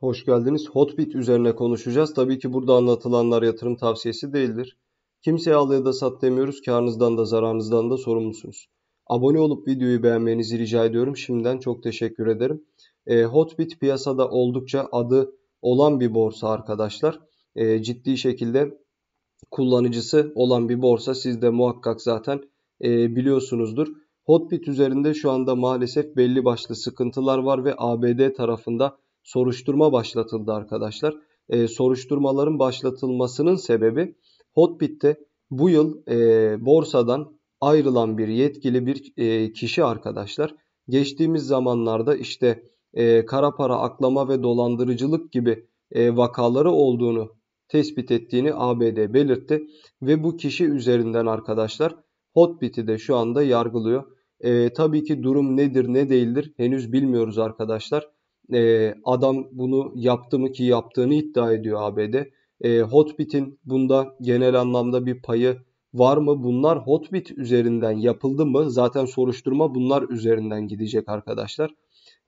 Hoş geldiniz. Hotbit üzerine konuşacağız. Tabii ki burada anlatılanlar yatırım tavsiyesi değildir. Kimseye al ya da sat demiyoruz. Karnınızdan da zararınızdan da sorumlusunuz. Abone olup videoyu beğenmenizi rica ediyorum. Şimdiden çok teşekkür ederim. E, Hotbit piyasada oldukça adı olan bir borsa arkadaşlar. E, ciddi şekilde kullanıcısı olan bir borsa. Siz de muhakkak zaten e, biliyorsunuzdur. Hotbit üzerinde şu anda maalesef belli başlı sıkıntılar var ve ABD tarafında soruşturma başlatıldı arkadaşlar. E, soruşturmaların başlatılmasının sebebi Hotbit'te bu yıl e, borsadan ayrılan bir yetkili bir e, kişi arkadaşlar. Geçtiğimiz zamanlarda işte e, kara para aklama ve dolandırıcılık gibi e, vakaları olduğunu tespit ettiğini ABD belirtti ve bu kişi üzerinden arkadaşlar Hotbit'i de şu anda yargılıyor. E, tabii ki durum nedir ne değildir henüz bilmiyoruz arkadaşlar. E, adam bunu yaptı mı ki yaptığını iddia ediyor ABD. E, ee, Hotbit'in bunda genel anlamda bir payı var mı? Bunlar Hotbit üzerinden yapıldı mı? Zaten soruşturma bunlar üzerinden gidecek arkadaşlar.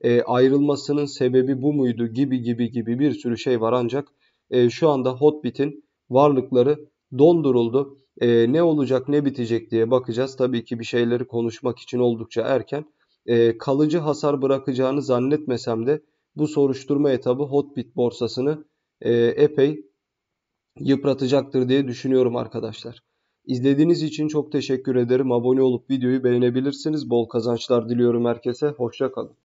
E, ayrılmasının sebebi bu muydu gibi gibi gibi bir sürü şey var ancak e, şu anda Hotbit'in varlıkları donduruldu. E, ne olacak ne bitecek diye bakacağız. Tabii ki bir şeyleri konuşmak için oldukça erken. E, kalıcı hasar bırakacağını zannetmesem de bu soruşturma etabı Hotbit borsasını e, epey yıpratacaktır diye düşünüyorum arkadaşlar. İzlediğiniz için çok teşekkür ederim. Abone olup videoyu beğenebilirsiniz. Bol kazançlar diliyorum herkese. Hoşça kalın.